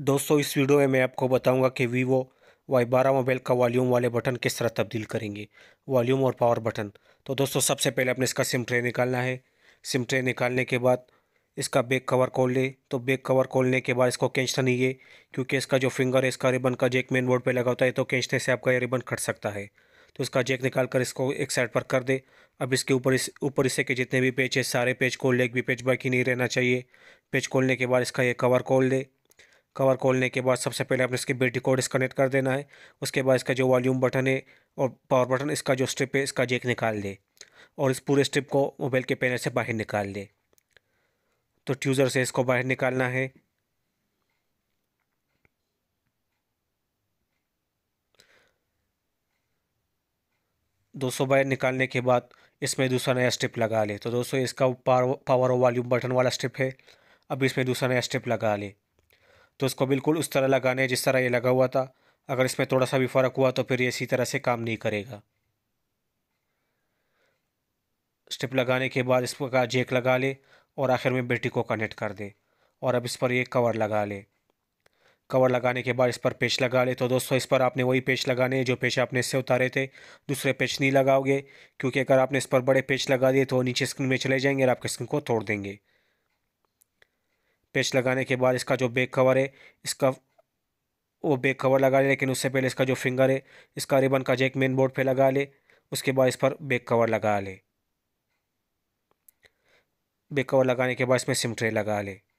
दोस्तों इस वीडियो में मैं आपको बताऊंगा कि वीवो वाई बारह मोबाइल का वॉल्यूम वाले बटन किस तरह तब्दील करेंगे वॉल्यूम और पावर बटन तो दोस्तों सबसे पहले आपने इसका सिम ट्रे निकालना है सिम ट्रे निकालने के बाद इसका बैक कवर खोल ले तो बैक कवर खोलने के बाद इसको कैंचना तो नहीं है क्योंकि इसका जो फिंगर है इसका रिबन का जैक मेन बोर्ड पर लगा होता है तो कैंचने से आपका ये रिबन कट सकता है तो इसका जैक निकाल कर इसको एक साइड पर कर दे अब इसके ऊपर इस ऊपर इसे के जितने भी पेज है सारे पेज खोल ले एक भी पेज बाकी नहीं रहना चाहिए पेज खोलने के बाद इसका ये कवर खोल दे कवर खोलने के बाद सबसे पहले आपने इसकी बेटी को डिस्कनेक्ट कर देना है उसके बाद इसका जो वॉल्यूम बटन है और पावर बटन इसका जो स्ट्रिप है इसका जेक निकाल दे और इस पूरे स्ट्रिप को मोबाइल के पैनल से बाहर निकाल दे तो ट्यूज़र से इसको बाहर निकालना है दोस्तों बाहर निकालने के बाद इसमें दूसरा नया स्ट्रिप लगा ले तो दोस्तों इसका पावर पावर वॉल्यूम बटन वाला स्ट्रिप है अब इसमें दूसरा नया स्ट्रिप लगा ले तो उसको बिल्कुल उस तरह लगाने जिस तरह ये लगा हुआ था अगर इसमें थोड़ा सा भी फ़र्क हुआ तो फिर ये इसी तरह से काम नहीं करेगा स्टिप लगाने के बाद इस प्रकार जेक लगा ले और आखिर में बेटी को कनेक्ट कर दे और अब इस पर ये कवर लगा ले कवर लगाने के बाद इस पर पेच लगा ले तो दोस्तों इस पर आपने वही पेच लगाने जो पेच आपने इससे उतारे थे दूसरे पेच नहीं लगाओगे क्योंकि अगर आपने इस पर बड़े पेच लगा दिए तो नीचे स्क्रीन में चले जाएंगे और आपके स्क्रीन को तोड़ देंगे पेच लगाने के बाद इसका जो बैक कवर है इसका वो बैक कवर लगा ले लेकिन उससे पहले इसका जो फिंगर है इसका रिबन का जैक मेन बोर्ड पे लगा ले उसके बाद इस पर बैक कवर लगा ले बैक कवर लगाने के बाद इसमें सिम ट्रे लगा ले